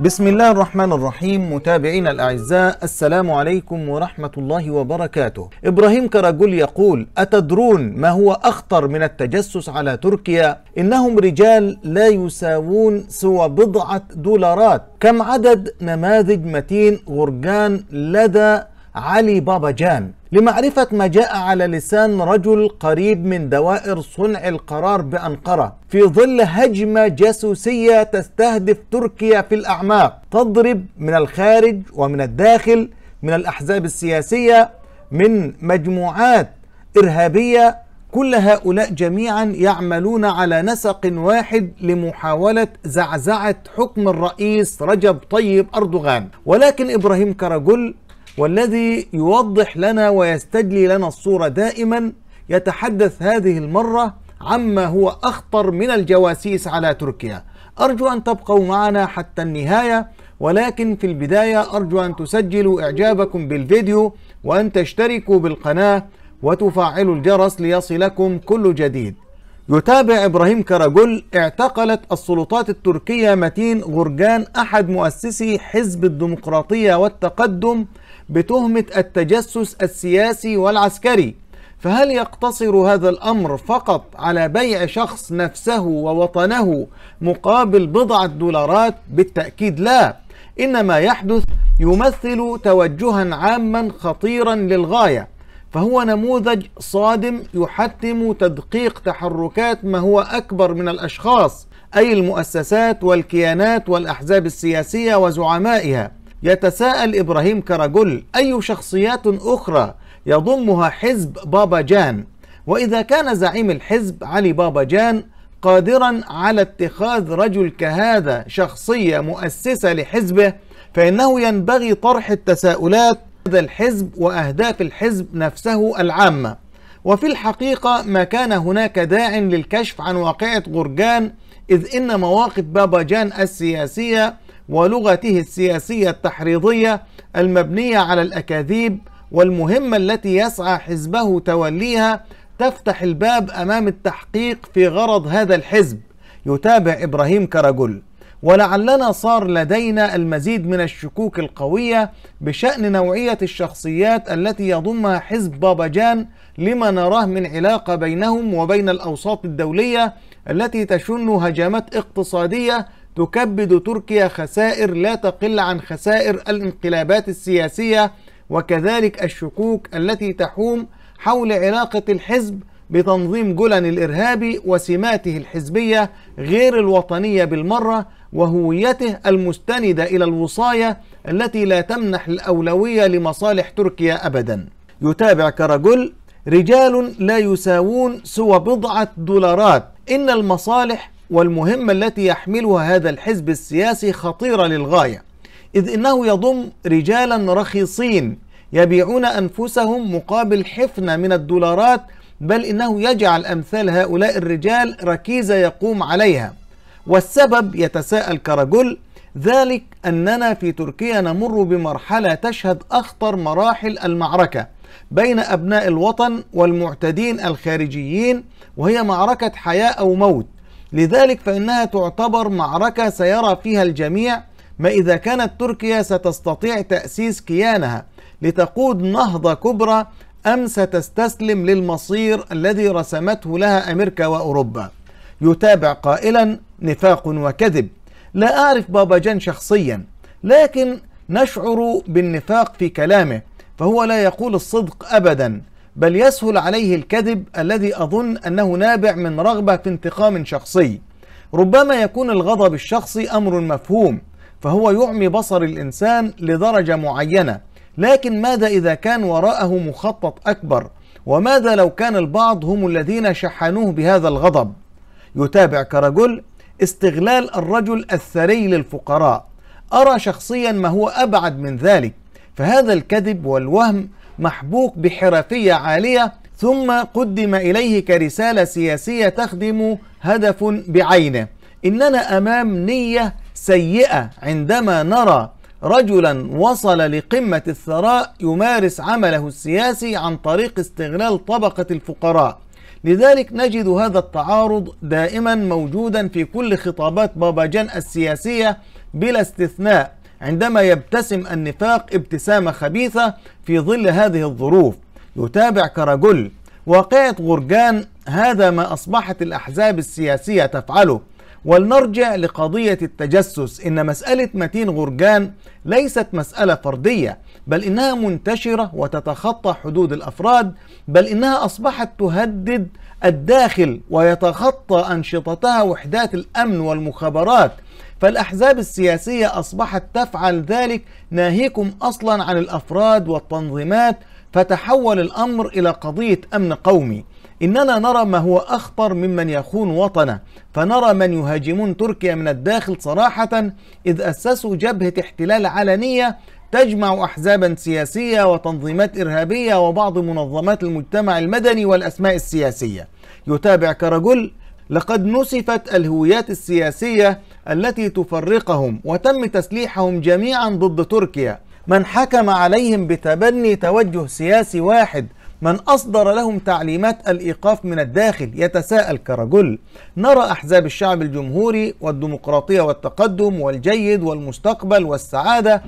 بسم الله الرحمن الرحيم متابعينا الاعزاء السلام عليكم ورحمه الله وبركاته. ابراهيم كراجول يقول: اتدرون ما هو اخطر من التجسس على تركيا؟ انهم رجال لا يساوون سوى بضعه دولارات، كم عدد نماذج متين غرجان لدى علي بابا جان لمعرفة ما جاء على لسان رجل قريب من دوائر صنع القرار بأنقرة في ظل هجمة جاسوسية تستهدف تركيا في الأعماق تضرب من الخارج ومن الداخل من الأحزاب السياسية من مجموعات إرهابية كل هؤلاء جميعا يعملون على نسق واحد لمحاولة زعزعة حكم الرئيس رجب طيب أردوغان ولكن إبراهيم كرجل والذي يوضح لنا ويستجلي لنا الصورة دائما يتحدث هذه المرة عما هو أخطر من الجواسيس على تركيا أرجو أن تبقوا معنا حتى النهاية ولكن في البداية أرجو أن تسجلوا إعجابكم بالفيديو وأن تشتركوا بالقناة وتفعلوا الجرس ليصلكم كل جديد يتابع إبراهيم كراجل اعتقلت السلطات التركية متين غرجان أحد مؤسسي حزب الديمقراطية والتقدم بتهمة التجسس السياسي والعسكري فهل يقتصر هذا الأمر فقط على بيع شخص نفسه ووطنه مقابل بضعة دولارات؟ بالتأكيد لا إنما يحدث يمثل توجها عاما خطيرا للغاية فهو نموذج صادم يحتم تدقيق تحركات ما هو اكبر من الاشخاص اي المؤسسات والكيانات والاحزاب السياسيه وزعمائها يتساءل ابراهيم كرجل اي شخصيات اخرى يضمها حزب بابا جان واذا كان زعيم الحزب علي بابا جان قادرا على اتخاذ رجل كهذا شخصيه مؤسسه لحزبه فانه ينبغي طرح التساؤلات الحزب وأهداف الحزب نفسه العامة وفي الحقيقة ما كان هناك داع للكشف عن واقعة غرجان إذ إن مواقف بابا جان السياسية ولغته السياسية التحريضية المبنية على الأكاذيب والمهمة التي يسعى حزبه توليها تفتح الباب أمام التحقيق في غرض هذا الحزب يتابع إبراهيم كرجل ولعلنا صار لدينا المزيد من الشكوك القوية بشأن نوعية الشخصيات التي يضمها حزب بابا جان لما نراه من علاقة بينهم وبين الأوساط الدولية التي تشن هجمات اقتصادية تكبد تركيا خسائر لا تقل عن خسائر الانقلابات السياسية وكذلك الشكوك التي تحوم حول علاقة الحزب بتنظيم جولان الإرهابي وسماته الحزبية غير الوطنية بالمرة وهويته المستندة إلى الوصاية التي لا تمنح الأولوية لمصالح تركيا أبدا يتابع كرجل رجال لا يساوون سوى بضعة دولارات إن المصالح والمهمة التي يحملها هذا الحزب السياسي خطيرة للغاية إذ إنه يضم رجالا رخيصين يبيعون أنفسهم مقابل حفنة من الدولارات بل إنه يجعل أمثال هؤلاء الرجال ركيزة يقوم عليها والسبب يتساءل كرجل ذلك أننا في تركيا نمر بمرحلة تشهد أخطر مراحل المعركة بين أبناء الوطن والمعتدين الخارجيين وهي معركة حياة أو موت لذلك فإنها تعتبر معركة سيرى فيها الجميع ما إذا كانت تركيا ستستطيع تأسيس كيانها لتقود نهضة كبرى أم ستستسلم للمصير الذي رسمته لها أمريكا وأوروبا يتابع قائلا نفاق وكذب لا أعرف بابا جان شخصيا لكن نشعر بالنفاق في كلامه فهو لا يقول الصدق أبدا بل يسهل عليه الكذب الذي أظن أنه نابع من رغبة في انتقام شخصي ربما يكون الغضب الشخصي أمر مفهوم فهو يعمي بصر الإنسان لدرجة معينة لكن ماذا إذا كان وراءه مخطط أكبر وماذا لو كان البعض هم الذين شحنوه بهذا الغضب يتابع كرجل استغلال الرجل الثري للفقراء أرى شخصيا ما هو أبعد من ذلك فهذا الكذب والوهم محبوك بحرفية عالية ثم قدم إليه كرسالة سياسية تخدم هدف بعينه إننا أمام نية سيئة عندما نرى رجلا وصل لقمة الثراء يمارس عمله السياسي عن طريق استغلال طبقة الفقراء لذلك نجد هذا التعارض دائما موجودا في كل خطابات بابا جان السياسية بلا استثناء عندما يبتسم النفاق ابتسامة خبيثة في ظل هذه الظروف يتابع كرجل واقعة غرجان هذا ما أصبحت الأحزاب السياسية تفعله ولنرجع لقضية التجسس إن مسألة متين غرجان ليست مسألة فردية بل إنها منتشرة وتتخطى حدود الأفراد بل إنها أصبحت تهدد الداخل ويتخطى أنشطتها وحدات الأمن والمخابرات فالأحزاب السياسية أصبحت تفعل ذلك ناهيكم أصلا عن الأفراد والتنظيمات فتحول الأمر إلى قضية أمن قومي إننا نرى ما هو أخطر ممن يخون وطنه فنرى من يهاجمون تركيا من الداخل صراحة إذ أسسوا جبهة احتلال علنية تجمع أحزابا سياسية وتنظيمات إرهابية وبعض منظمات المجتمع المدني والأسماء السياسية يتابع كرجل لقد نسفت الهويات السياسية التي تفرقهم وتم تسليحهم جميعا ضد تركيا من حكم عليهم بتبني توجه سياسي واحد من أصدر لهم تعليمات الإيقاف من الداخل يتساءل كرجل نرى أحزاب الشعب الجمهوري والديمقراطية والتقدم والجيد والمستقبل والسعادة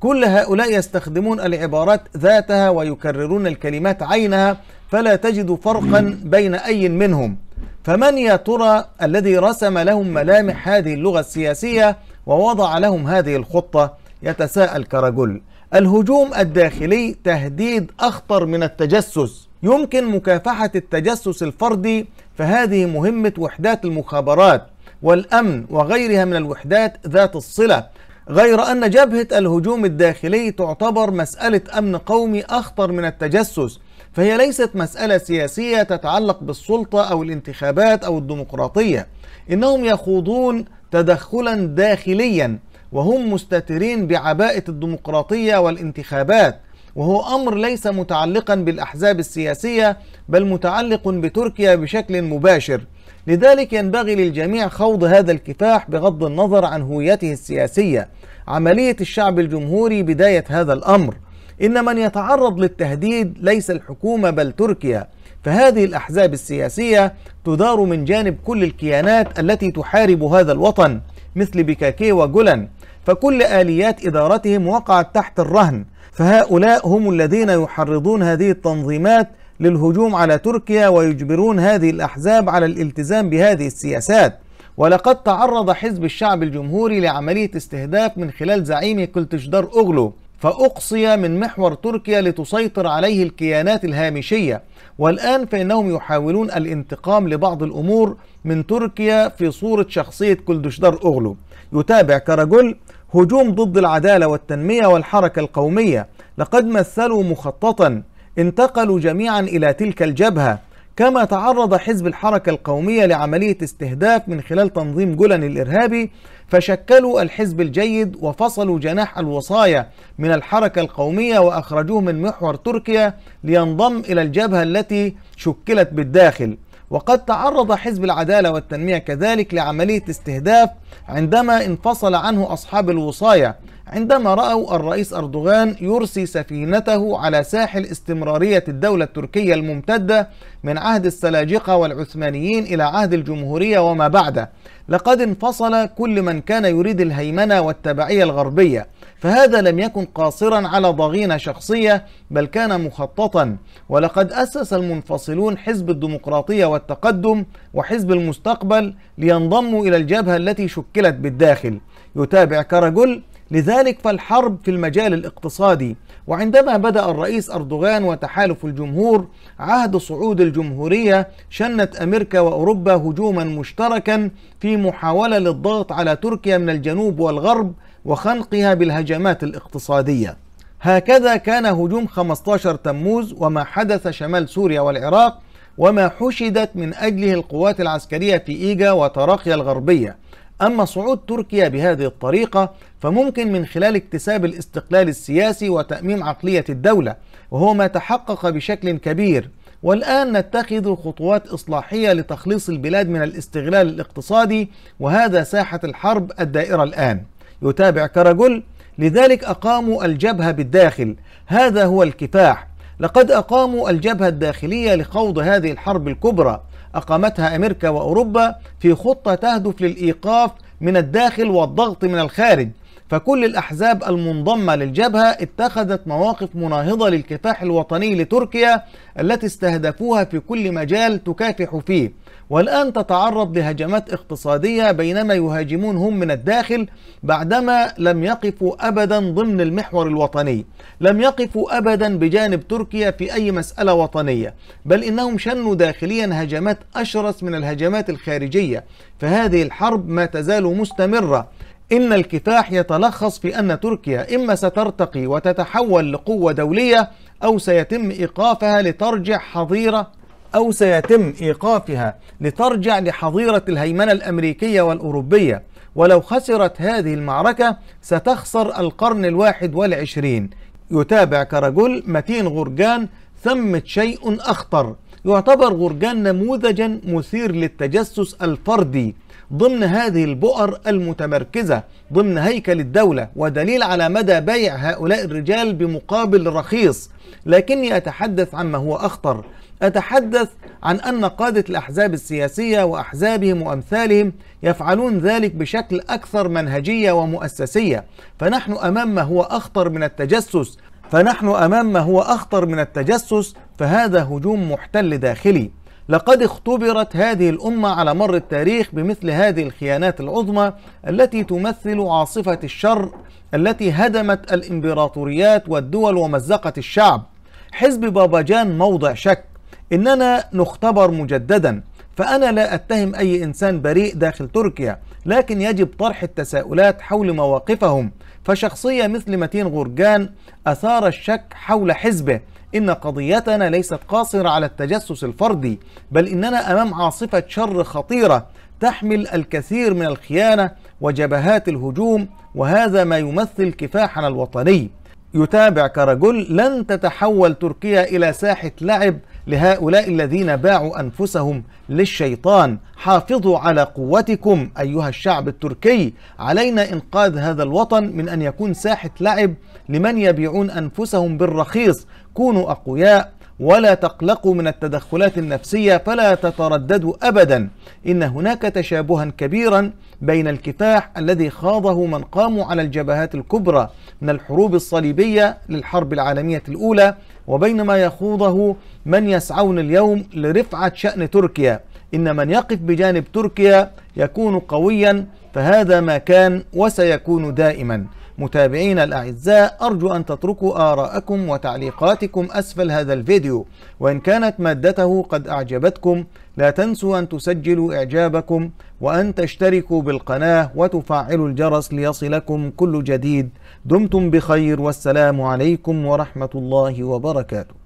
كل هؤلاء يستخدمون العبارات ذاتها ويكررون الكلمات عينها فلا تجد فرقا بين أي منهم فمن يا ترى الذي رسم لهم ملامح هذه اللغة السياسية ووضع لهم هذه الخطة يتساءل كرجل الهجوم الداخلي تهديد أخطر من التجسس يمكن مكافحة التجسس الفردي فهذه مهمة وحدات المخابرات والأمن وغيرها من الوحدات ذات الصلة غير أن جبهة الهجوم الداخلي تعتبر مسألة أمن قومي أخطر من التجسس فهي ليست مسألة سياسية تتعلق بالسلطة أو الانتخابات أو الديمقراطية إنهم يخوضون تدخلا داخليا وهم مستترين بعباءة الديمقراطية والانتخابات وهو أمر ليس متعلقا بالأحزاب السياسية بل متعلق بتركيا بشكل مباشر لذلك ينبغي للجميع خوض هذا الكفاح بغض النظر عن هويته السياسية عملية الشعب الجمهوري بداية هذا الأمر إن من يتعرض للتهديد ليس الحكومة بل تركيا فهذه الأحزاب السياسية تدار من جانب كل الكيانات التي تحارب هذا الوطن مثل بكاكي وجولان فكل آليات إدارتهم وقعت تحت الرهن فهؤلاء هم الذين يحرضون هذه التنظيمات للهجوم على تركيا ويجبرون هذه الأحزاب على الالتزام بهذه السياسات ولقد تعرض حزب الشعب الجمهوري لعملية استهداف من خلال زعيمه كلتشدار أوغلو فأقصي من محور تركيا لتسيطر عليه الكيانات الهامشية والآن فإنهم يحاولون الانتقام لبعض الأمور من تركيا في صورة شخصية كلدشدار أغلو يتابع كرجل هجوم ضد العدالة والتنمية والحركة القومية لقد مثلوا مخططا انتقلوا جميعا إلى تلك الجبهة كما تعرض حزب الحركة القومية لعملية استهداف من خلال تنظيم جولان الإرهابي فشكلوا الحزب الجيد وفصلوا جناح الوصاية من الحركة القومية وأخرجوه من محور تركيا لينضم إلى الجبهة التي شكلت بالداخل وقد تعرض حزب العدالة والتنمية كذلك لعملية استهداف عندما انفصل عنه أصحاب الوصاية عندما رأوا الرئيس أردوغان يرسي سفينته على ساحل استمرارية الدولة التركية الممتدة من عهد السلاجقة والعثمانيين إلى عهد الجمهورية وما بعده لقد انفصل كل من كان يريد الهيمنة والتبعية الغربية فهذا لم يكن قاصرا على ضغينة شخصية بل كان مخططا ولقد أسس المنفصلون حزب الديمقراطية والتقدم وحزب المستقبل لينضموا إلى الجبهة التي شكلت بالداخل يتابع كاراجول لذلك فالحرب في المجال الاقتصادي وعندما بدأ الرئيس أردوغان وتحالف الجمهور عهد صعود الجمهورية شنت أمريكا وأوروبا هجوما مشتركا في محاولة للضغط على تركيا من الجنوب والغرب وخنقها بالهجمات الاقتصادية هكذا كان هجوم 15 تموز وما حدث شمال سوريا والعراق وما حشدت من أجله القوات العسكرية في إيجا وتراقيا الغربية أما صعود تركيا بهذه الطريقة فممكن من خلال اكتساب الاستقلال السياسي وتأميم عقلية الدولة وهو ما تحقق بشكل كبير والآن نتخذ خطوات إصلاحية لتخليص البلاد من الاستغلال الاقتصادي وهذا ساحة الحرب الدائرة الآن يتابع كرجل لذلك أقاموا الجبهة بالداخل هذا هو الكفاح لقد أقاموا الجبهة الداخلية لخوض هذه الحرب الكبرى أقامتها أمريكا وأوروبا في خطة تهدف للإيقاف من الداخل والضغط من الخارج فكل الأحزاب المنضمة للجبهة اتخذت مواقف مناهضة للكفاح الوطني لتركيا التي استهدفوها في كل مجال تكافح فيه والآن تتعرض لهجمات اقتصادية بينما يهاجمون هم من الداخل بعدما لم يقفوا أبدا ضمن المحور الوطني لم يقفوا أبدا بجانب تركيا في أي مسألة وطنية بل إنهم شنوا داخليا هجمات أشرس من الهجمات الخارجية فهذه الحرب ما تزال مستمرة إن الكفاح يتلخص في أن تركيا إما سترتقي وتتحول لقوة دولية أو سيتم إيقافها لترجع حظيرة أو سيتم إيقافها لترجع لحظيرة الهيمنة الأمريكية والأوروبية ولو خسرت هذه المعركة ستخسر القرن الواحد والعشرين يتابع كرجل متين غرجان ثمة شيء أخطر يعتبر غرجان نموذجا مثير للتجسس الفردي ضمن هذه البؤر المتمركزة ضمن هيكل الدولة ودليل على مدى بيع هؤلاء الرجال بمقابل رخيص لكني أتحدث عما هو أخطر أتحدث عن أن قادة الأحزاب السياسية وأحزابهم وأمثالهم يفعلون ذلك بشكل أكثر منهجية ومؤسسية فنحن أمام ما هو أخطر من التجسس فنحن أمام ما هو أخطر من التجسس فهذا هجوم محتل داخلي لقد اختبرت هذه الأمة على مر التاريخ بمثل هذه الخيانات العظمى التي تمثل عاصفة الشر التي هدمت الإمبراطوريات والدول ومزقت الشعب حزب باباجان موضع شك إننا نختبر مجددا فأنا لا أتهم أي إنسان بريء داخل تركيا لكن يجب طرح التساؤلات حول مواقفهم فشخصية مثل متين غورجان أثار الشك حول حزبه إن قضيتنا ليست قاصرة على التجسس الفردي بل إننا أمام عاصفة شر خطيرة تحمل الكثير من الخيانة وجبهات الهجوم وهذا ما يمثل كفاحنا الوطني يتابع كرجل لن تتحول تركيا إلى ساحة لعب لهؤلاء الذين باعوا أنفسهم للشيطان حافظوا على قوتكم أيها الشعب التركي علينا إنقاذ هذا الوطن من أن يكون ساحة لعب لمن يبيعون أنفسهم بالرخيص كونوا أقوياء ولا تقلقوا من التدخلات النفسية فلا تترددوا أبدا إن هناك تشابها كبيرا بين الكفاح الذي خاضه من قاموا على الجبهات الكبرى من الحروب الصليبية للحرب العالمية الأولى وبين ما يخوضه من يسعون اليوم لرفعة شأن تركيا إن من يقف بجانب تركيا يكون قويا فهذا ما كان وسيكون دائما متابعينا الأعزاء أرجو أن تتركوا آراءكم وتعليقاتكم أسفل هذا الفيديو وإن كانت مادته قد أعجبتكم لا تنسوا أن تسجلوا إعجابكم وأن تشتركوا بالقناة وتفعلوا الجرس ليصلكم كل جديد دمتم بخير والسلام عليكم ورحمة الله وبركاته